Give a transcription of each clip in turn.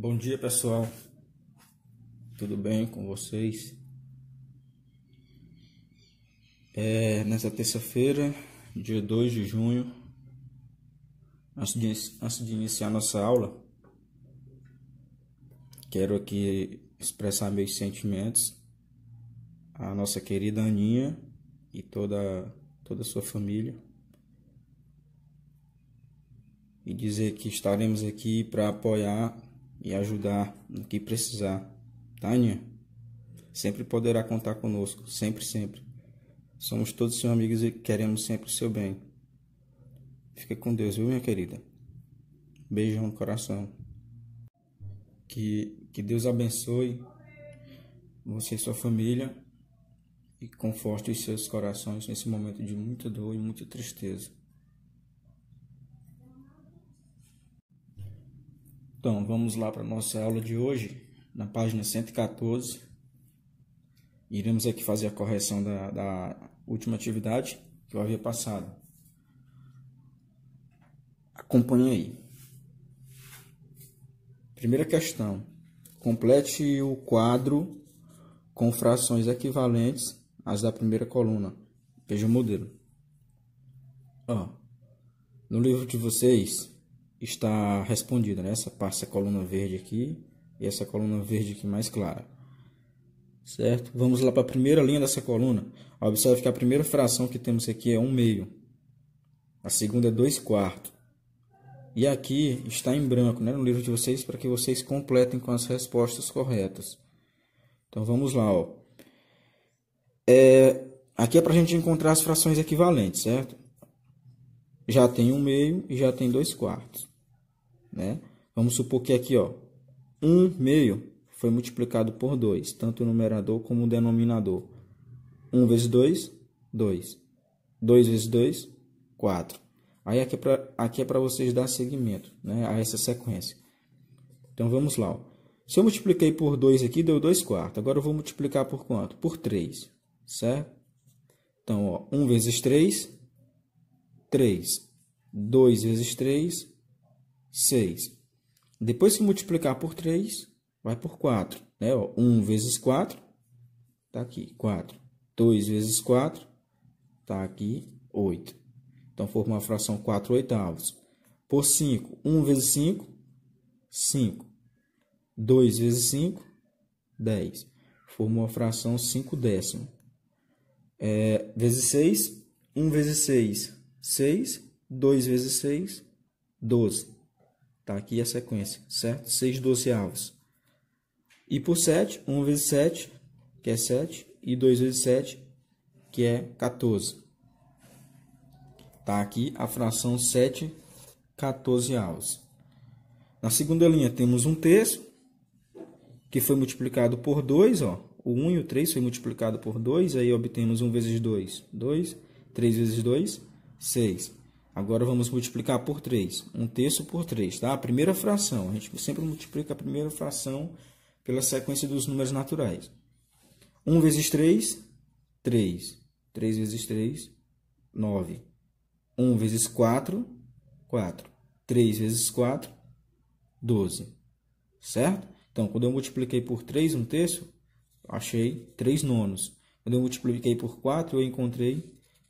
Bom dia pessoal, tudo bem com vocês? É, nessa terça-feira, dia 2 de junho, antes de, antes de iniciar nossa aula, quero aqui expressar meus sentimentos à nossa querida Aninha e toda, toda a sua família e dizer que estaremos aqui para apoiar e ajudar no que precisar. Tânia, sempre poderá contar conosco, sempre, sempre. Somos todos seus amigos e queremos sempre o seu bem. Fica com Deus, viu, minha querida? Beijão no coração. Que, que Deus abençoe você e sua família e conforte os seus corações nesse momento de muita dor e muita tristeza. Então, vamos lá para a nossa aula de hoje, na página 114. Iremos aqui fazer a correção da, da última atividade que eu havia passado. Acompanhe aí. Primeira questão. Complete o quadro com frações equivalentes às da primeira coluna. Veja o modelo. Ó, no livro de vocês, está respondida, né? Essa parte, essa coluna verde aqui e essa coluna verde aqui mais clara. Certo? Vamos lá para a primeira linha dessa coluna. Observe que a primeira fração que temos aqui é 1 meio. A segunda é 2 quartos. E aqui está em branco, né? No livro de vocês, para que vocês completem com as respostas corretas. Então, vamos lá, ó. É, aqui é para a gente encontrar as frações equivalentes, certo? já tem um meio e já tem dois quartos, né? Vamos supor que aqui, ó, um meio foi multiplicado por 2, tanto o numerador como o denominador. 1 um vezes 2, 2. 2 vezes 2, 4. Aí aqui é para é vocês dar seguimento né, a essa sequência. Então vamos lá. Ó. Se eu multipliquei por 2 aqui, deu 2 quartos. Agora eu vou multiplicar por quanto? Por 3. Certo? Então, 1 um vezes 3, 3. 2 vezes 3, 6. Depois se multiplicar por 3, vai por 4. Né? 1 vezes 4, está aqui, 4. 2 vezes 4, está aqui, 8. Então, forma a fração 4 oitavos. Por 5, 1 vezes 5, 5. 2 vezes 5, 10. Formou a fração 5 décimo. É, vezes 6, 1 vezes 6, 6, 2 vezes 6, 12. Está aqui a sequência, certo? 6 dozeavos. E por 7, 1 vezes 7, que é 7, e 2 vezes 7, que é 14. Está aqui a fração 7 14avos. Na segunda linha temos um terço, que foi multiplicado por 2, ó. O 1 e o 3 foi multiplicado por 2, aí obtemos 1 vezes 2, 2, 3 vezes 2, 6. Agora vamos multiplicar por 3. 1 terço por 3, tá? A primeira fração. A gente sempre multiplica a primeira fração pela sequência dos números naturais. 1 vezes 3, 3. 3 vezes 3, 9. 1 vezes 4, 4. 3 vezes 4, 12. Certo? Então, quando eu multipliquei por 3, um terço, achei 3 nonos. Quando eu multipliquei por 4, eu encontrei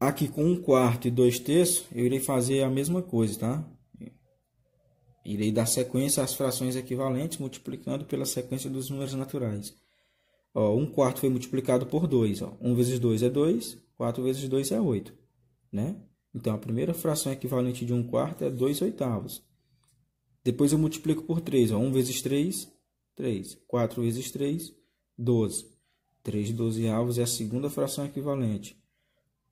Aqui com um quarto e dois terços, eu irei fazer a mesma coisa, tá? Irei dar sequência às frações equivalentes, multiplicando pela sequência dos números naturais. Ó, um quarto foi multiplicado por 2. Ó. 1 um vezes 2 é 2, 4 vezes 2 é 8. Né? Então, a primeira fração equivalente de 1 um quarto é 2 oitavos. Depois eu multiplico por 3. Ó. Um vezes 3, 3. 4 vezes 3, 12. 3 dozeavos é a segunda fração equivalente.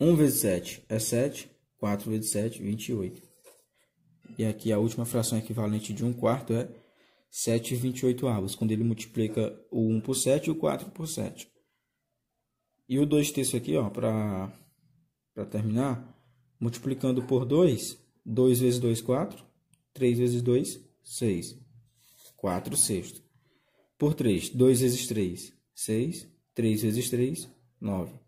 1 vezes 7 é 7. 4 vezes 7, 28. E aqui a última fração equivalente de 1 quarto é 7 28 avos, quando ele multiplica o 1 por 7 e o 4 por 7. E o 2 terços aqui, para terminar, multiplicando por 2, 2 vezes 2, 4. 3 vezes 2, 6. 4 sexto. Por 3, 2 vezes 3, 6. 3 vezes 3, 9.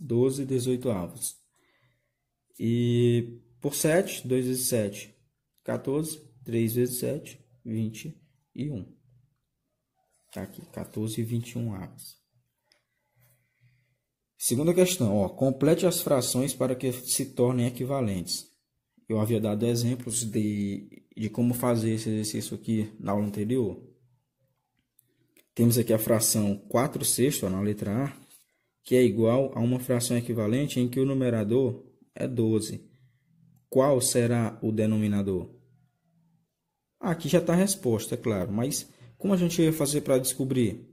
12 18 avos. E por 7, 2 vezes 7, 14, 3 vezes 7, 21. Tá aqui, 14 e 21 avos. Segunda questão, ó, complete as frações para que se tornem equivalentes. Eu havia dado exemplos de, de como fazer esse exercício aqui na aula anterior. Temos aqui a fração 4 sextos, na letra A, que é igual a uma fração equivalente em que o numerador é 12. Qual será o denominador? Aqui já está a resposta, é claro, mas como a gente ia fazer para descobrir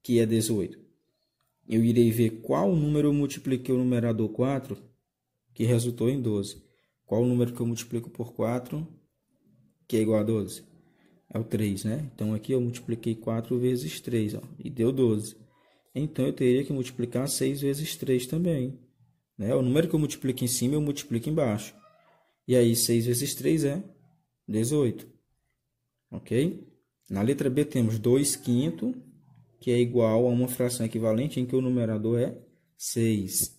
que é 18? Eu irei ver qual número eu multipliquei o numerador 4, que resultou em 12. Qual o número que eu multiplico por 4, que é igual a 12? É o 3, né? Então aqui eu multipliquei 4 vezes 3 ó, e deu 12 então eu teria que multiplicar 6 vezes 3 também. Né? O número que eu multiplico em cima, eu multiplico embaixo. E aí, 6 vezes 3 é 18. Ok? Na letra B, temos 2 quinto, que é igual a uma fração equivalente em que o numerador é 6.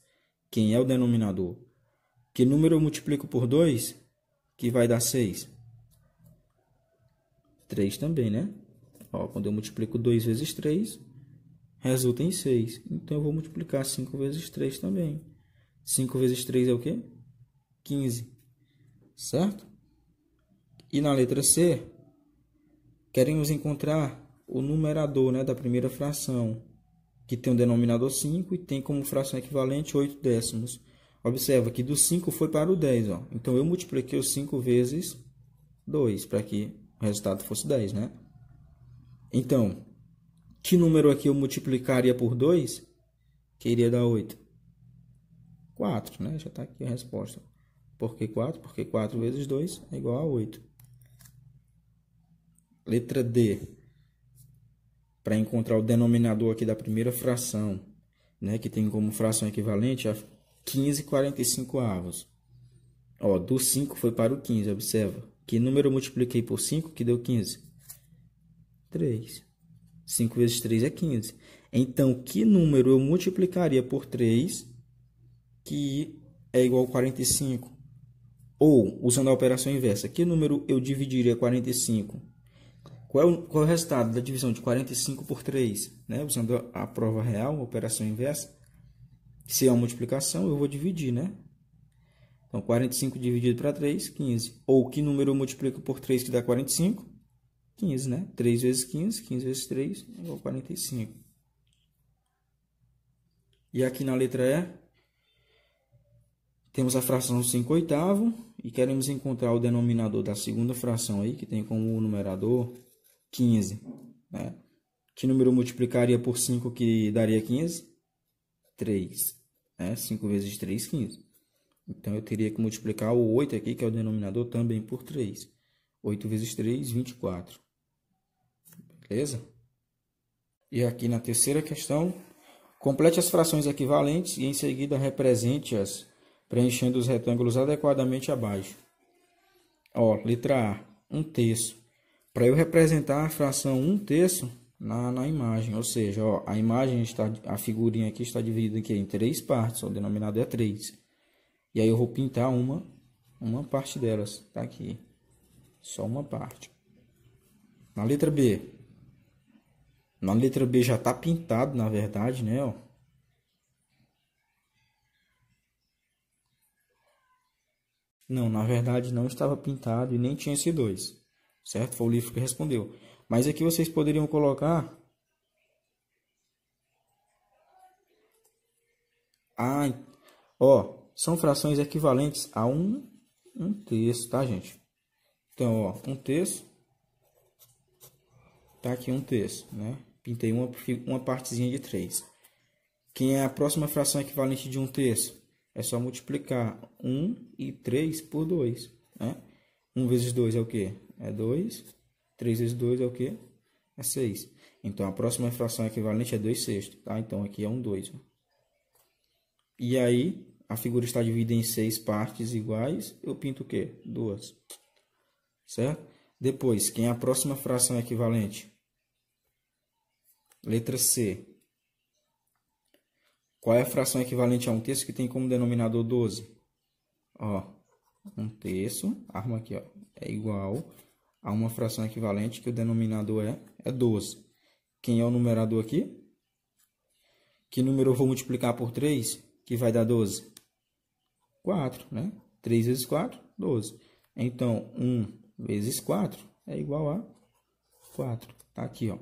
Quem é o denominador? Que número eu multiplico por 2? Que vai dar 6. 3 também, né? Ó, quando eu multiplico 2 vezes 3, resulta em 6. Então eu vou multiplicar 5 vezes 3 também. 5 vezes 3 é o quê? 15. Certo? E na letra C, queremos encontrar o numerador né, da primeira fração, que tem um denominador 5 e tem como fração equivalente 8 décimos. Observa que do 5 foi para o 10. Ó. Então eu multipliquei o 5 vezes 2 para que o resultado fosse 10. Né? Então, que número aqui eu multiplicaria por 2? Que iria dar 8. 4, né? Já está aqui a resposta. Por que 4? Porque 4 vezes 2 é igual a 8. Letra D. Para encontrar o denominador aqui da primeira fração, né? que tem como fração equivalente a 15,45 avos. Ó, do 5 foi para o 15, observa. Que número eu multipliquei por 5 que deu 15? 3. 5 vezes 3 é 15. Então, que número eu multiplicaria por 3 que é igual a 45? Ou, usando a operação inversa, que número eu dividiria 45? Qual é o, qual é o resultado da divisão de 45 por 3? Né? Usando a, prova real, a operação inversa, se é uma multiplicação, eu vou dividir, né? Então, 45 dividido para 3, 15. Ou que número eu multiplico por 3 que dá 45? 15, né? 3 vezes 15, 15 vezes 3, é igual a 45. E aqui na letra E, temos a fração 5 oitavo e queremos encontrar o denominador da segunda fração aí, que tem como numerador 15, né? Que número multiplicaria por 5 que daria 15? 3, né? 5 vezes 3, 15. Então, eu teria que multiplicar o 8 aqui, que é o denominador, também por 3. 8 vezes 3, 24. Beleza? E aqui na terceira questão, complete as frações equivalentes e em seguida represente-as preenchendo os retângulos adequadamente abaixo. Ó, letra A, 1 um terço. Para eu representar a fração 1 um terço na, na imagem, ou seja, ó, a imagem está, a figurinha aqui está dividida aqui em três partes, o denominado é 3. E aí eu vou pintar uma, uma parte delas, tá aqui. Só uma parte. Na letra B, na letra B já está pintado, na verdade, né, ó. Não, na verdade não estava pintado e nem tinha esse 2. Certo? Foi o livro que respondeu. Mas aqui vocês poderiam colocar. Ah, ó, são frações equivalentes a um, um terço, tá, gente? Então, ó, um terço. Tá aqui um terço, né? Pintei uma, uma partezinha de 3. Quem é a próxima fração equivalente de 1 terço? É só multiplicar 1 e 3 por 2. Né? 1 vezes 2 é o quê? É 2. 3 vezes 2 é o quê? É 6. Então, a próxima fração equivalente é 2 sextos. Tá? Então, aqui é 1 2. E aí, a figura está dividida em seis partes iguais. Eu pinto o quê? Duas. Certo? Depois, quem é a próxima fração equivalente? Letra C. Qual é a fração equivalente a um terço que tem como denominador 12? Ó, um terço, arma aqui, ó, é igual a uma fração equivalente que o denominador é, é 12. Quem é o numerador aqui? Que número eu vou multiplicar por 3, que vai dar 12? 4, né? 3 vezes 4, 12. Então, 1 vezes 4 é igual a 4. Tá aqui, ó.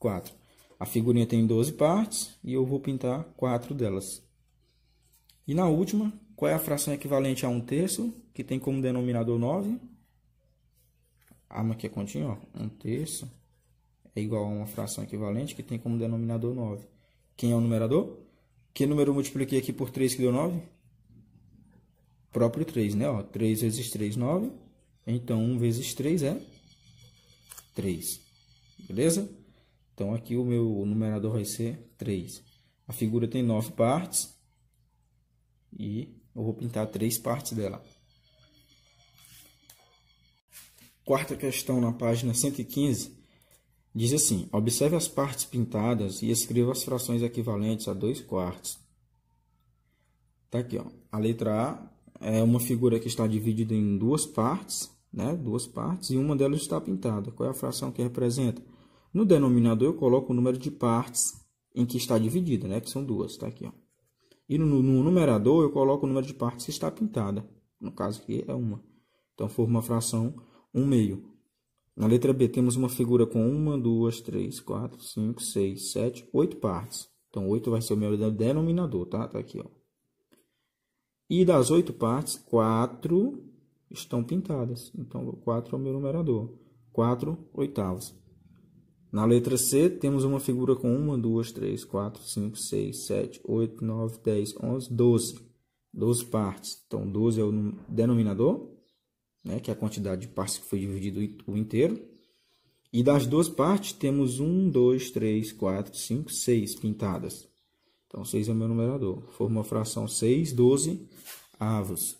4. A figurinha tem 12 partes e eu vou pintar 4 delas. E na última, qual é a fração equivalente a 1 terço, que tem como denominador 9? Arma ah, aqui a é continha, ó. 1 terço é igual a uma fração equivalente que tem como denominador 9. Quem é o numerador? Que número eu multipliquei aqui por 3 que deu 9? Próprio 3, né? Ó, 3 vezes 3, 9. Então, 1 vezes 3 é 3. Beleza? Então aqui o meu numerador vai ser 3. A figura tem 9 partes e eu vou pintar três partes dela. Quarta questão na página 115 diz assim: observe as partes pintadas e escreva as frações equivalentes a 2 quartos. Tá aqui, ó. A letra A é uma figura que está dividida em duas partes, né? Duas partes e uma delas está pintada. Qual é a fração que representa? No denominador, eu coloco o número de partes em que está dividida, né? que são duas, está aqui. Ó. E no, no, numerador, eu coloco o número de partes que está pintada. No caso aqui é uma. Então, forma uma fração 1 um meio. Na letra B, temos uma figura com 1, 2, 3, 4, 5, 6, 7, 8 partes. Então, 8 vai ser o meu denominador, tá? Tá aqui, ó. E das 8 partes, 4 estão pintadas. Então, 4 é o meu numerador. 4 oitavos. Na letra C, temos uma figura com 1, 2, 3, 4, 5, 6, 7, 8, 9, 10, 11, 12. 12 partes. Então, 12 é o denominador, né, que é a quantidade de partes que foi dividido o inteiro. E das duas partes, temos 1, 2, 3, 4, 5, 6 pintadas. Então, 6 é o meu numerador. Forma a fração 6, 12 avos.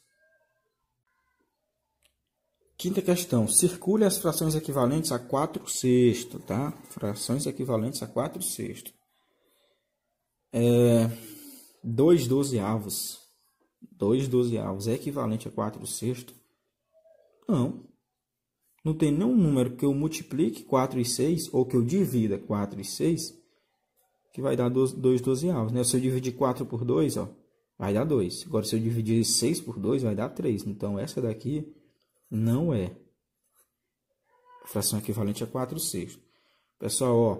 Quinta questão, circule as frações equivalentes a 4 sextos, tá? Frações equivalentes a 4 sextos. É, 2 dozeavos. 2 dozeavos é equivalente a 4 sextos? Não. Não tem nenhum número que eu multiplique 4 e 6, ou que eu divida 4 e 6, que vai dar 2 dozeavos, né? Se eu dividir 4 por 2, ó, vai dar 2. Agora, se eu dividir 6 por 2, vai dar 3. Então, essa daqui não é. A fração equivalente a 4 sextos. Pessoal, ó,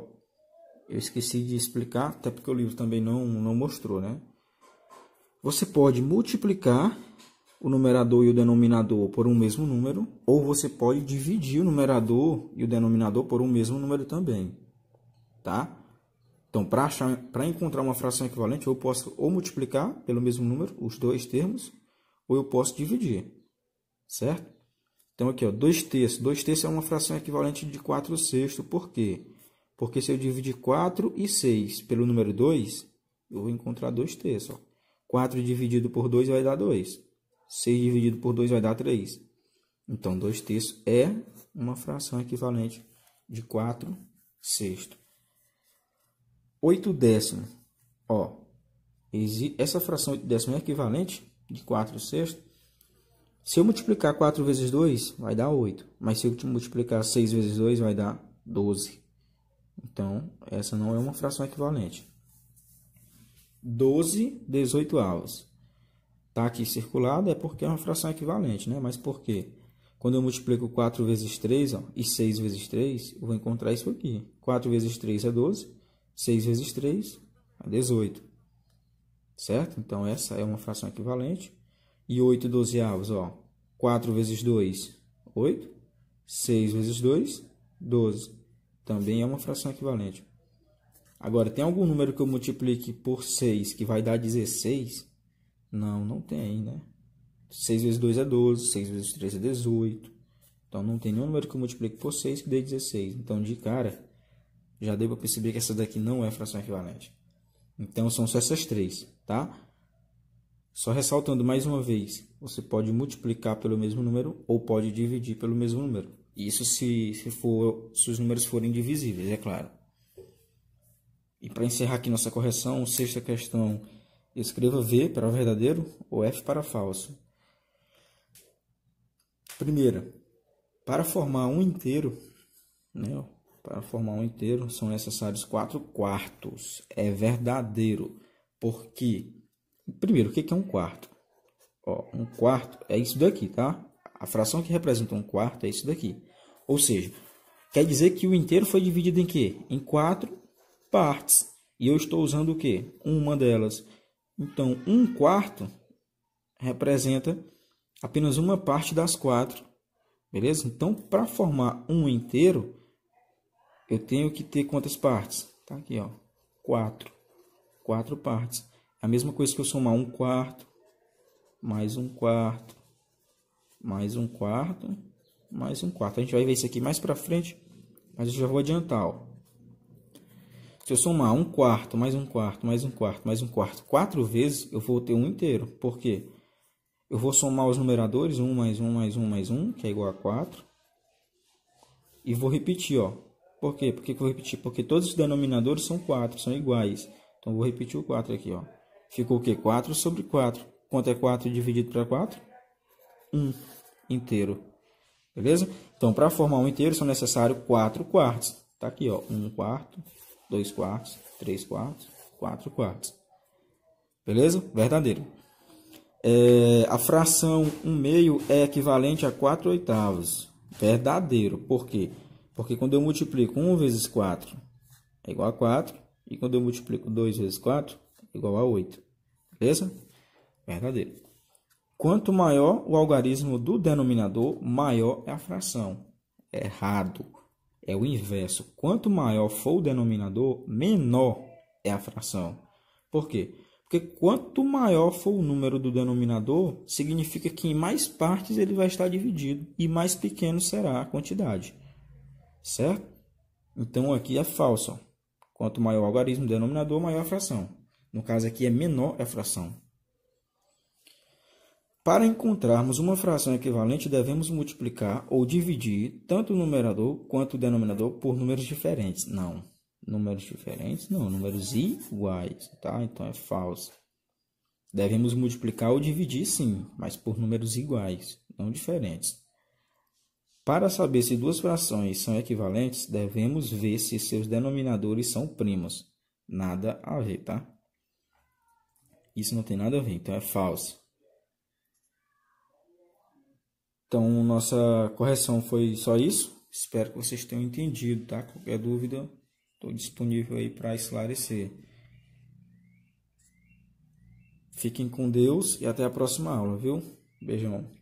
eu esqueci de explicar, até porque o livro também não, não mostrou, né? Você pode multiplicar o numerador e o denominador por um mesmo número, ou você pode dividir o numerador e o denominador por um mesmo número também, tá? Então, para encontrar uma fração equivalente, eu posso ou multiplicar pelo mesmo número os dois termos, ou eu posso dividir, certo? Então, aqui, ó, 2 terços. 2 terços é uma fração equivalente de 4 sextos. Por quê? Porque se eu dividir 4 e 6 pelo número 2, eu vou encontrar 2 terços. Ó. 4 dividido por 2 vai dar 2. 6 dividido por 2 vai dar 3. Então, 2 terços é uma fração equivalente de 4 sextos. 8 décimos. Ó, essa fração 8 décimos é equivalente de 4 sextos se eu multiplicar 4 vezes 2, vai dar 8. Mas se eu multiplicar 6 vezes 2, vai dar 12. Então, essa não é uma fração equivalente. 12 18 avos. Está aqui circulado é porque é uma fração equivalente, né? Mas por quê? Quando eu multiplico 4 vezes 3 ó, e 6 vezes 3, eu vou encontrar isso aqui. 4 vezes 3 é 12, 6 vezes 3 é 18. Certo? Então, essa é uma fração equivalente e 8 dozeavos, ó. 4 vezes 2, 8. 6 vezes 2, 12. Também é uma fração equivalente. Agora, tem algum número que eu multiplique por 6 que vai dar 16? Não, não tem, né? 6 vezes 2 é 12, 6 vezes 3 é 18. Então, não tem nenhum número que eu multiplique por 6 que dê 16. Então, de cara, já deu para perceber que essa daqui não é fração equivalente. Então, são só essas três, tá? Só ressaltando mais uma vez, você pode multiplicar pelo mesmo número ou pode dividir pelo mesmo número. Isso se, se, for, se os números forem divisíveis, é claro. E para encerrar aqui nossa correção, sexta questão, escreva V para verdadeiro ou F para falso. Primeira, para formar um inteiro, né, para formar um inteiro são necessários 4 quartos. É verdadeiro, porque Primeiro, o que é um quarto? Ó, um quarto é isso daqui, tá? A fração que representa um quarto é isso daqui. Ou seja, quer dizer que o inteiro foi dividido em quê? Em quatro partes. E eu estou usando o quê? Uma delas. Então, um quarto representa apenas uma parte das quatro. Beleza? Então, para formar um inteiro, eu tenho que ter quantas partes? Tá aqui, ó. Quatro. Quatro partes. A mesma coisa que eu somar um quarto, mais um quarto, mais um quarto, mais um quarto. A gente vai ver isso aqui mais para frente, mas eu já vou adiantar. Ó. Se eu somar um quarto, mais um quarto, mais um quarto, mais um quarto, quatro vezes, eu vou ter um inteiro. Por quê? Eu vou somar os numeradores, 1 um, mais 1, um, mais 1, um, mais 1, que é igual a 4. E vou repetir, ó. Por quê? Por que, eu vou repetir? Porque todos os denominadores são 4, são iguais. Então, vou repetir o 4 aqui, ó. Ficou o quê? 4 sobre 4. Quanto é 4 dividido para 4? 1 inteiro. Beleza? Então, para formar um inteiro, são necessários 4 quartos. Está aqui, ó. 1 quarto, 2 quartos, 3 quartos, 4 quartos. Beleza? Verdadeiro. É, a fração 1 meio é equivalente a 4 oitavos. Verdadeiro. Por quê? Porque quando eu multiplico 1 vezes 4 é igual a 4. E quando eu multiplico 2 vezes 4 igual a 8. Beleza? Verdadeiro. Quanto maior o algarismo do denominador, maior é a fração. Errado. É o inverso. Quanto maior for o denominador, menor é a fração. Por quê? Porque quanto maior for o número do denominador, significa que em mais partes ele vai estar dividido e mais pequeno será a quantidade. Certo? Então aqui é falso. Quanto maior o algarismo do denominador, maior a fração. No caso aqui é menor a fração. Para encontrarmos uma fração equivalente, devemos multiplicar ou dividir tanto o numerador quanto o denominador por números diferentes. Não. Números diferentes? Não. Números iguais, tá? Então é falso. Devemos multiplicar ou dividir, sim, mas por números iguais, não diferentes. Para saber se duas frações são equivalentes, devemos ver se seus denominadores são primos. Nada a ver, tá? Isso não tem nada a ver, então é falso. Então, nossa correção foi só isso. Espero que vocês tenham entendido, tá? Qualquer dúvida, estou disponível aí para esclarecer. Fiquem com Deus e até a próxima aula, viu? Beijão.